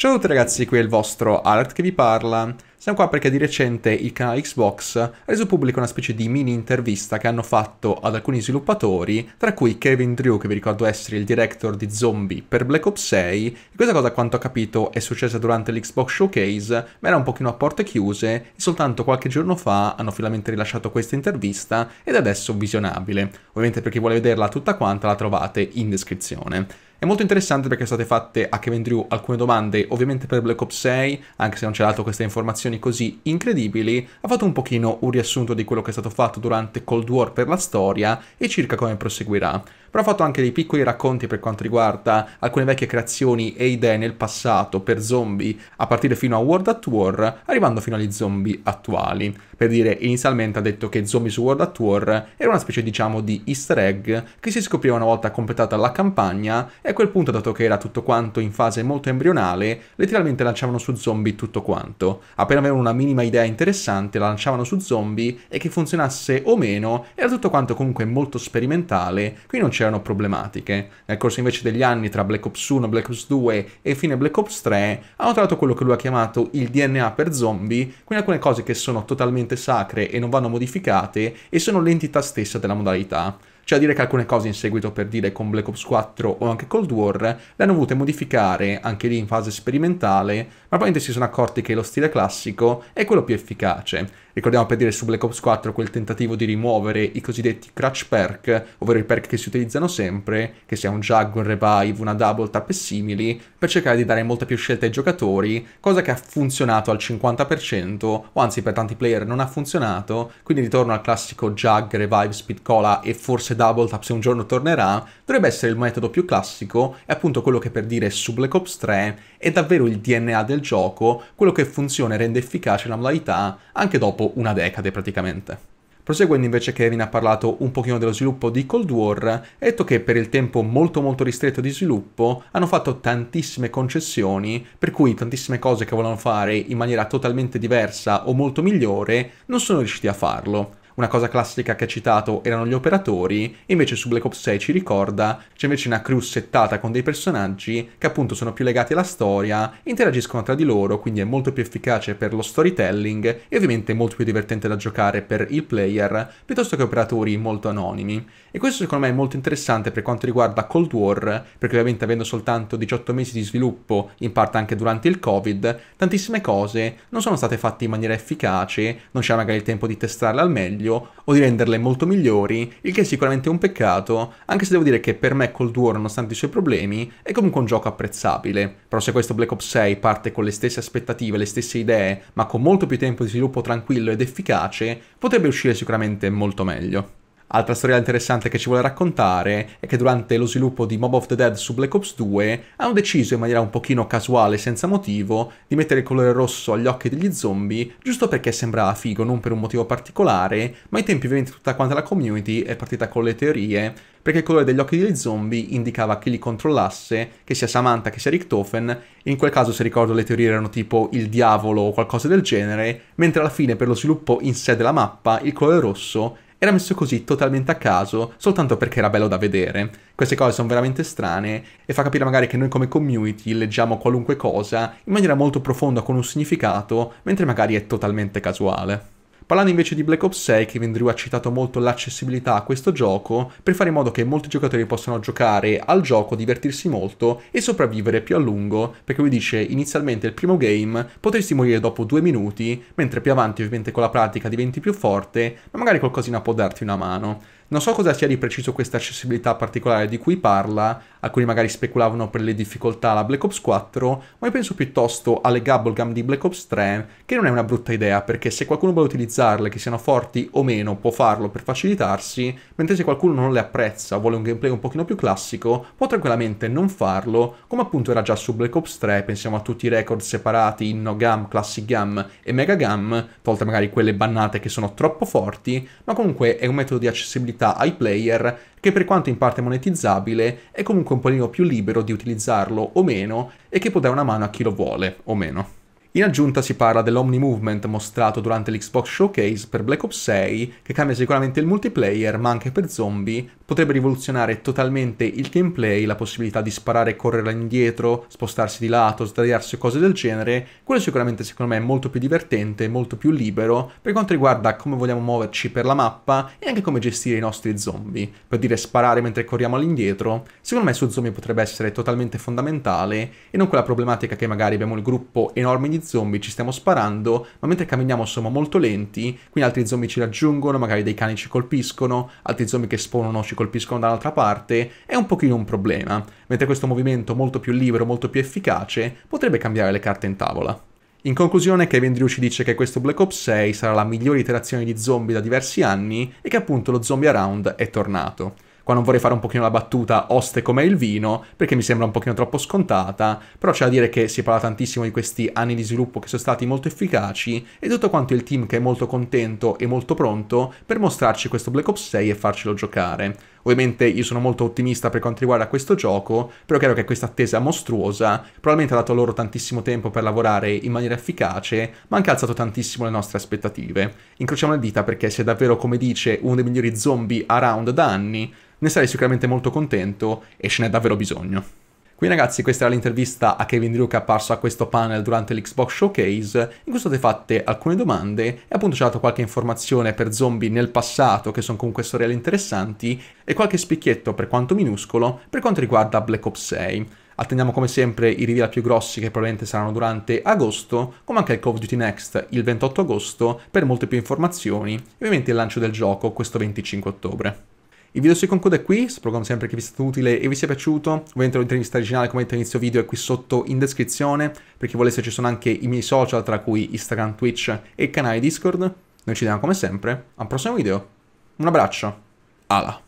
Ciao a tutti ragazzi, qui è il vostro Alert che vi parla. Siamo qua perché di recente il canale Xbox ha reso pubblica una specie di mini intervista che hanno fatto ad alcuni sviluppatori, tra cui Kevin Drew, che vi ricordo essere il director di Zombie per Black Ops 6. E questa cosa, a quanto ho capito, è successa durante l'Xbox Showcase, ma era un pochino a porte chiuse e soltanto qualche giorno fa hanno finalmente rilasciato questa intervista ed è adesso visionabile. Ovviamente per chi vuole vederla tutta quanta la trovate in descrizione. È molto interessante perché sono state fatte a Kevin Drew alcune domande, ovviamente per Black Ops 6, anche se non c'è dato queste informazioni così incredibili, ha fatto un pochino un riassunto di quello che è stato fatto durante Cold War per la storia e circa come proseguirà. Però ha fatto anche dei piccoli racconti per quanto riguarda alcune vecchie creazioni e idee nel passato per zombie, a partire fino a World at War, arrivando fino agli zombie attuali. Per dire, inizialmente ha detto che zombie su World at War era una specie diciamo di easter egg che si scopriva una volta completata la campagna e e a quel punto, dato che era tutto quanto in fase molto embrionale, letteralmente lanciavano su zombie tutto quanto. Appena avevano una minima idea interessante, la lanciavano su zombie e che funzionasse o meno, era tutto quanto comunque molto sperimentale, qui non c'erano problematiche. Nel corso invece degli anni tra Black Ops 1, Black Ops 2 e fine Black Ops 3, hanno trovato quello che lui ha chiamato il DNA per zombie, quindi alcune cose che sono totalmente sacre e non vanno modificate e sono l'entità stessa della modalità. Cioè dire che alcune cose in seguito per dire con Black Ops 4 o anche Cold War le hanno volute modificare, anche lì in fase sperimentale, ma probabilmente si sono accorti che lo stile classico è quello più efficace Ricordiamo per dire su Black Ops 4 quel tentativo di rimuovere i cosiddetti crutch perk, ovvero i perk che si utilizzano sempre, che sia un jug, un revive, una double tap e simili, per cercare di dare molta più scelta ai giocatori, cosa che ha funzionato al 50%, o anzi per tanti player non ha funzionato, quindi ritorno al classico jug, revive, speed cola e forse double tap se un giorno tornerà, dovrebbe essere il metodo più classico e appunto quello che per dire su Black Ops 3 è davvero il DNA del gioco, quello che funziona e rende efficace la modalità anche dopo dopo una decade praticamente. Proseguendo invece Kevin ha parlato un pochino dello sviluppo di Cold War ha detto che per il tempo molto molto ristretto di sviluppo hanno fatto tantissime concessioni, per cui tantissime cose che volevano fare in maniera totalmente diversa o molto migliore non sono riusciti a farlo una cosa classica che ha citato erano gli operatori, invece su Black Ops 6 ci ricorda c'è invece una crew settata con dei personaggi che appunto sono più legati alla storia, interagiscono tra di loro, quindi è molto più efficace per lo storytelling e ovviamente molto più divertente da giocare per il player piuttosto che operatori molto anonimi. E questo secondo me è molto interessante per quanto riguarda Cold War, perché ovviamente avendo soltanto 18 mesi di sviluppo, in parte anche durante il Covid, tantissime cose non sono state fatte in maniera efficace, non c'è magari il tempo di testarle al meglio meglio o di renderle molto migliori, il che è sicuramente un peccato, anche se devo dire che per me Cold War, nonostante i suoi problemi, è comunque un gioco apprezzabile. Però se questo Black Ops 6 parte con le stesse aspettative, le stesse idee, ma con molto più tempo di sviluppo tranquillo ed efficace, potrebbe uscire sicuramente molto meglio. Altra storia interessante che ci vuole raccontare è che durante lo sviluppo di Mob of the Dead su Black Ops 2 hanno deciso in maniera un pochino casuale senza motivo di mettere il colore rosso agli occhi degli zombie giusto perché sembrava figo, non per un motivo particolare, ma ai tempi ovviamente tutta quanta la community è partita con le teorie perché il colore degli occhi degli zombie indicava chi li controllasse, che sia Samantha che sia Richtofen, in quel caso se ricordo le teorie erano tipo il diavolo o qualcosa del genere, mentre alla fine per lo sviluppo in sé della mappa il colore rosso era messo così totalmente a caso, soltanto perché era bello da vedere. Queste cose sono veramente strane e fa capire magari che noi come community leggiamo qualunque cosa in maniera molto profonda con un significato, mentre magari è totalmente casuale. Parlando invece di Black Ops 6, che Drew ha citato molto l'accessibilità a questo gioco, per fare in modo che molti giocatori possano giocare al gioco, divertirsi molto e sopravvivere più a lungo, perché lui dice inizialmente il primo game potresti morire dopo due minuti, mentre più avanti ovviamente con la pratica diventi più forte, ma magari qualcosina può darti una mano. Non so cosa sia di preciso questa accessibilità particolare di cui parla, alcuni magari speculavano per le difficoltà alla Black Ops 4, ma io penso piuttosto alle Gum di Black Ops 3, che non è una brutta idea perché se qualcuno vuole utilizzare apprezzarle, che siano forti o meno, può farlo per facilitarsi, mentre se qualcuno non le apprezza, vuole un gameplay un pochino più classico, può tranquillamente non farlo, come appunto era già su Black Ops 3, pensiamo a tutti i record separati in No Gam, Classic Gam e Mega Gam, tolte magari quelle bannate che sono troppo forti, ma comunque è un metodo di accessibilità ai player che per quanto in parte monetizzabile è comunque un pochino più libero di utilizzarlo o meno e che può dare una mano a chi lo vuole o meno. In aggiunta si parla dell'Omni Movement mostrato durante l'Xbox Showcase per Black Ops 6, che cambia sicuramente il multiplayer, ma anche per zombie, potrebbe rivoluzionare totalmente il gameplay, la possibilità di sparare e correre indietro, spostarsi di lato, sdraiarsi o cose del genere, quello sicuramente secondo me è molto più divertente, molto più libero per quanto riguarda come vogliamo muoverci per la mappa e anche come gestire i nostri zombie. Per dire sparare mentre corriamo all'indietro, secondo me su zombie potrebbe essere totalmente fondamentale e non quella problematica che magari abbiamo il gruppo enorme di zombie, ci stiamo sparando, ma mentre camminiamo siamo molto lenti, quindi altri zombie ci raggiungono, magari dei cani ci colpiscono, altri zombie che spawnano ci colpiscono dall'altra parte, è un pochino un problema, mentre questo movimento molto più libero, molto più efficace, potrebbe cambiare le carte in tavola. In conclusione, Kevin Drew ci dice che questo Black Ops 6 sarà la migliore iterazione di zombie da diversi anni e che appunto lo zombie around è tornato. Qua non vorrei fare un pochino la battuta oste come il vino, perché mi sembra un pochino troppo scontata, però c'è da dire che si parla tantissimo di questi anni di sviluppo che sono stati molto efficaci e tutto quanto il team che è molto contento e molto pronto per mostrarci questo Black Ops 6 e farcelo giocare. Ovviamente io sono molto ottimista per quanto riguarda questo gioco, però è chiaro che questa attesa mostruosa probabilmente ha dato loro tantissimo tempo per lavorare in maniera efficace, ma anche ha alzato tantissimo le nostre aspettative. Incrociamo le dita perché se è davvero, come dice, uno dei migliori zombie around da anni, ne sarei sicuramente molto contento e ce n'è davvero bisogno. Qui ragazzi questa era l'intervista a Kevin Drew che è apparso a questo panel durante l'Xbox Showcase in cui sono state fatte alcune domande e appunto ci ha dato qualche informazione per zombie nel passato che sono comunque storielle interessanti e qualche spicchietto per quanto minuscolo per quanto riguarda Black Ops 6. Attendiamo come sempre i reveal più grossi che probabilmente saranno durante agosto, come anche il Call of Duty Next il 28 agosto per molte più informazioni e ovviamente il lancio del gioco questo 25 ottobre. Il video si conclude qui, spero come sempre che vi sia stato utile e vi sia piaciuto. Ovviamente l'intervista originale come detto all'inizio video è qui sotto in descrizione, per chi volesse ci sono anche i miei social tra cui Instagram, Twitch e il canale Discord. Noi ci vediamo come sempre al prossimo video. Un abbraccio, ala!